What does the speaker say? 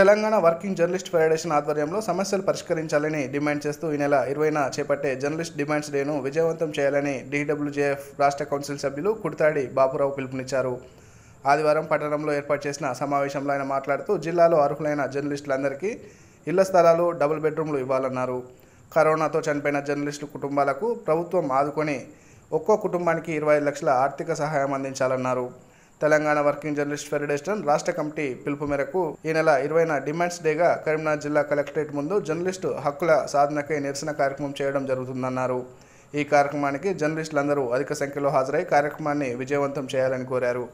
Telangana working journalist federation ఆధ్వర్యంలో సమస్యలు పరిష్కరించాలని డిమాండ్ చేస్తూ ఈ నెల ఇరవైన చేపట్టే జర్నలిస్ట్ డిమాండ్స్ డేను విజయవంతం చేయాలని డిడబ్ల్యూజేఎఫ్ రాష్ట్ర కౌన్సిల్ సభ్యులు కుడితాడి బాపురావు పిలుపునిచ్చారు ఆదివారం పట్టణంలో ఏర్పాటు చేసిన సమావేశంలో ఆయన మాట్లాడుతూ జిల్లాలో అర్హులైన జర్నలిస్టులందరికీ ఇళ్ల స్థలాలు డబుల్ బెడ్రూమ్లు ఇవ్వాలన్నారు కరోనాతో చనిపోయిన జర్నలిస్టు కుటుంబాలకు ప్రభుత్వం ఆదుకొని ఒక్కో కుటుంబానికి ఇరవై లక్షల ఆర్థిక సహాయం అందించాలన్నారు తెలంగాణ వర్కింగ్ జర్నలిస్ట్ ఫెడరేషన్ రాష్ట్ర కమిటీ పిలుపు మేరకు ఈ నెల ఇరవైన డిమాండ్స్ డేగా కరీంనగర్ జిల్లా కలెక్టరేట్ ముందు జర్నలిస్టు హక్కుల సాధనకై నిరసన కార్యక్రమం చేయడం జరుగుతుందన్నారు ఈ కార్యక్రమానికి జర్నలిస్టులందరూ అధిక సంఖ్యలో హాజరై కార్యక్రమాన్ని విజయవంతం చేయాలని కోరారు